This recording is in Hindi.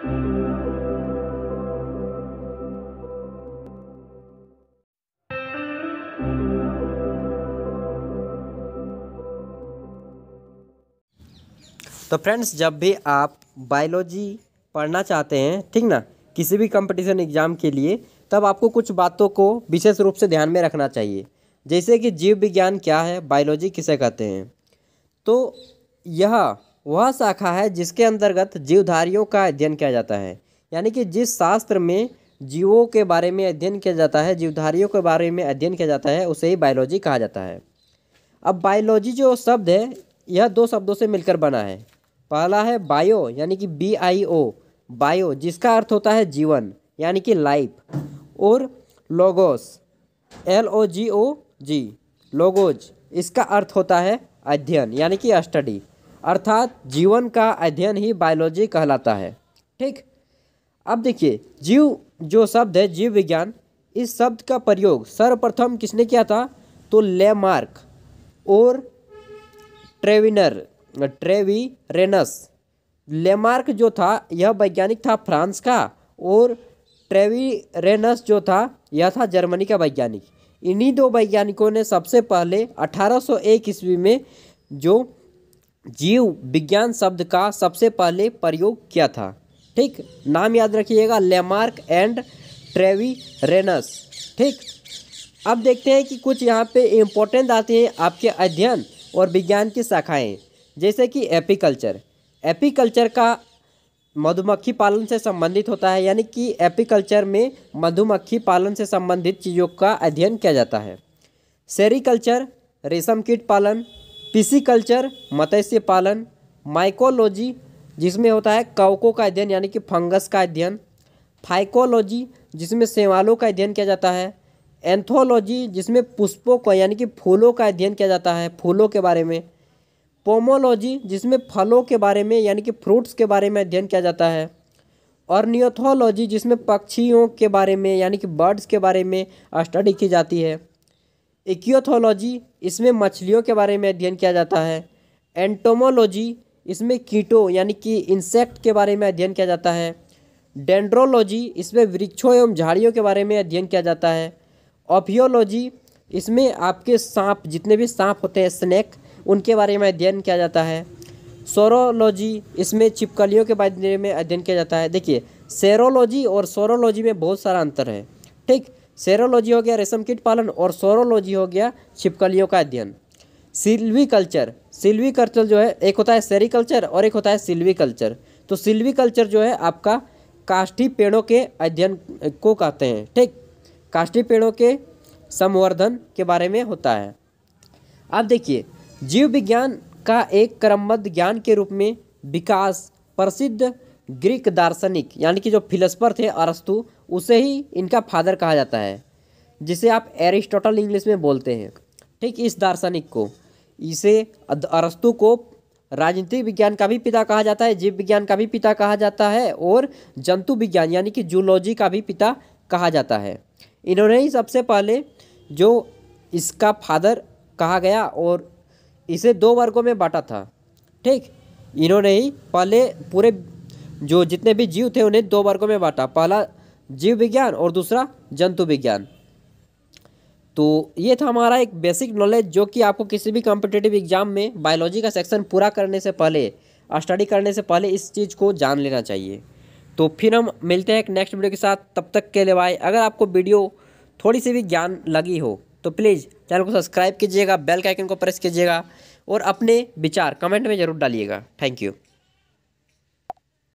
तो फ्रेंड्स जब भी आप बायोलॉजी पढ़ना चाहते हैं ठीक ना किसी भी कंपटीशन एग्ज़ाम के लिए तब आपको कुछ बातों को विशेष रूप से ध्यान में रखना चाहिए जैसे कि जीव विज्ञान क्या है बायोलॉजी किसे कहते हैं तो यह वह शाखा है जिसके अंतर्गत जीवधारियों का अध्ययन किया जाता है यानी कि जिस शास्त्र में जीवों के बारे में अध्ययन किया जाता है जीवधारियों के बारे में अध्ययन किया जाता है उसे ही बायोलॉजी कहा जाता है अब बायोलॉजी जो शब्द है यह दो शब्दों से मिलकर बना है पहला है बायो यानी कि बी आई ओ बायो जिसका अर्थ होता है जीवन यानी कि लाइफ और logos L O G O G logos इसका अर्थ होता है अध्ययन यानी कि स्टडी अर्थात जीवन का अध्ययन ही बायोलॉजी कहलाता है ठीक अब देखिए जीव जो शब्द है जीव विज्ञान इस शब्द का प्रयोग सर्वप्रथम किसने किया था तो लेमार्क और ट्रेविनर ट्रेवी रेनस लेमार्क जो था यह वैज्ञानिक था फ्रांस का और ट्रेवी रेनस जो था यह था जर्मनी का वैज्ञानिक इन्हीं दो वैज्ञानिकों ने सबसे पहले 1801 ईस्वी में जो जीव विज्ञान शब्द का सबसे पहले प्रयोग किया था ठीक नाम याद रखिएगा लेमार्क एंड ट्रेवी रेनस ठीक अब देखते हैं कि कुछ यहाँ पे इम्पोर्टेंट आते हैं आपके अध्ययन और विज्ञान की शाखाएँ जैसे कि एपिकल्चर एपिकल्चर का मधुमक्खी पालन से संबंधित होता है यानी कि एपिकल्चर में मधुमक्खी पालन से संबंधित चीज़ों का अध्ययन किया जाता है सेरिकल्चर रेशम कीट पालन पिसिकल्चर मत्स्य पालन माइकोलॉजी जिसमें होता है कवकों का अध्ययन यानी कि फंगस का अध्ययन फाइकोलॉजी जिसमें सेवालों का अध्ययन किया जाता है एंथोलॉजी जिसमें पुष्पों का यानी कि फूलों का अध्ययन किया जाता है फूलों के बारे में पोमोलॉजी जिसमें फलों के बारे में यानी कि फ्रूट्स के बारे में अध्ययन किया जाता है और न्योथोलॉजी जिसमें पक्षियों के बारे में यानी कि बर्ड्स के बारे में स्टडी की जाती है एक्योथोलॉजी इसमें मछलियों के बारे में अध्ययन किया जाता है एंटोमोलॉजी इसमें कीटों यानी कि इंसेक्ट के बारे में अध्ययन किया जाता है डेंड्रोलॉजी इसमें वृक्षों एवं झाड़ियों के बारे में अध्ययन किया जाता है ऑफियोलॉजी इसमें आपके सांप जितने भी सांप होते हैं स्नैक उनके बारे में अध्ययन किया जाता है सोरोलॉजी इसमें छिपकलियों के बारे में अध्ययन किया जाता है देखिए सेरोलॉजी और सोरोलॉजी में बहुत सारा अंतर है ठीक सेरोलॉजी हो गया रेशम कीट पालन और सोरोलॉजी हो गया छिपकलियों का अध्ययन सिल्वी कल्चर सिल्वी कल्चर जो है एक होता है सेरी कल्चर और एक होता है सिल्वी कल्चर तो सिल्वी कल्चर जो है आपका काष्ठी पेड़ों के अध्ययन को कहते हैं ठीक काष्ठी पेड़ों के संवर्धन के बारे में होता है अब देखिए जीव विज्ञान का एक क्रमबद्ध ज्ञान के रूप में विकास प्रसिद्ध ग्रीक दार्शनिक यानी कि जो फिलोसफर थे अरस्तु उसे ही इनका फादर कहा जाता है जिसे आप एरिस्टोटल इंग्लिश में बोलते हैं ठीक इस दार्शनिक को इसे अरस्तु को राजनीतिक विज्ञान का भी पिता कहा जाता है जीव विज्ञान का भी पिता कहा जाता है और जंतु विज्ञान यानी कि जूलॉजी का भी पिता कहा जाता है इन्होंने ही सबसे पहले जो इसका फादर कहा गया और इसे दो वर्गों में बांटा था ठीक इन्होंने ही पहले पूरे जो जितने भी जीव थे उन्हें दो वर्गों में बांटा पहला जीव विज्ञान और दूसरा जंतु विज्ञान तो ये था हमारा एक बेसिक नॉलेज जो कि आपको किसी भी कॉम्पिटेटिव एग्जाम में बायोलॉजी का सेक्शन पूरा करने से पहले स्टडी करने से पहले इस चीज़ को जान लेना चाहिए तो फिर हम मिलते हैं एक नेक्स्ट वीडियो के साथ तब तक के लिए बाय अगर आपको वीडियो थोड़ी सी भी ज्ञान लगी हो तो प्लीज़ चैनल को सब्सक्राइब कीजिएगा बेल के आइकन को प्रेस कीजिएगा और अपने विचार कमेंट में ज़रूर डालिएगा थैंक यू